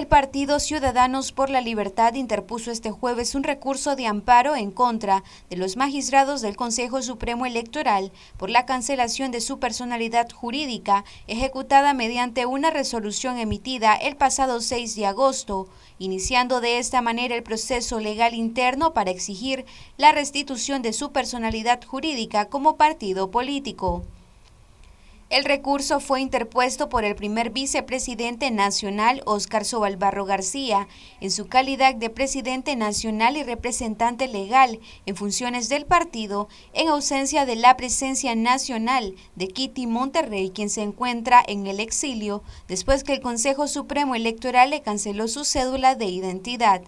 El partido Ciudadanos por la Libertad interpuso este jueves un recurso de amparo en contra de los magistrados del Consejo Supremo Electoral por la cancelación de su personalidad jurídica ejecutada mediante una resolución emitida el pasado 6 de agosto, iniciando de esta manera el proceso legal interno para exigir la restitución de su personalidad jurídica como partido político. El recurso fue interpuesto por el primer vicepresidente nacional Óscar Sobalbarro García en su calidad de presidente nacional y representante legal en funciones del partido en ausencia de la presencia nacional de Kitty Monterrey quien se encuentra en el exilio después que el Consejo Supremo Electoral le canceló su cédula de identidad.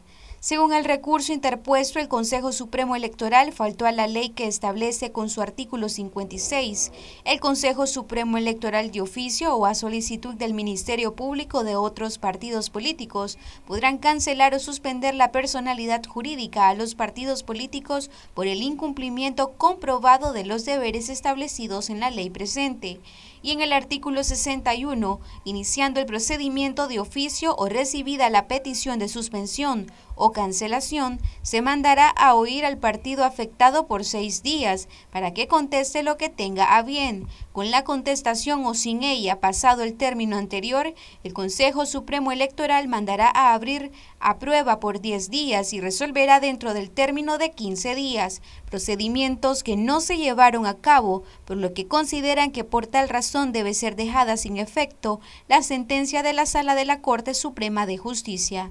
Según el recurso interpuesto, el Consejo Supremo Electoral faltó a la ley que establece con su artículo 56. El Consejo Supremo Electoral de oficio o a solicitud del Ministerio Público de otros partidos políticos podrán cancelar o suspender la personalidad jurídica a los partidos políticos por el incumplimiento comprobado de los deberes establecidos en la ley presente y en el artículo 61, iniciando el procedimiento de oficio o recibida la petición de suspensión o cancelación, se mandará a oír al partido afectado por seis días para que conteste lo que tenga a bien. Con la contestación o sin ella pasado el término anterior, el Consejo Supremo Electoral mandará a abrir a prueba por 10 días y resolverá dentro del término de 15 días, procedimientos que no se llevaron a cabo, por lo que consideran que por tal razón debe ser dejada sin efecto la sentencia de la Sala de la Corte Suprema de Justicia.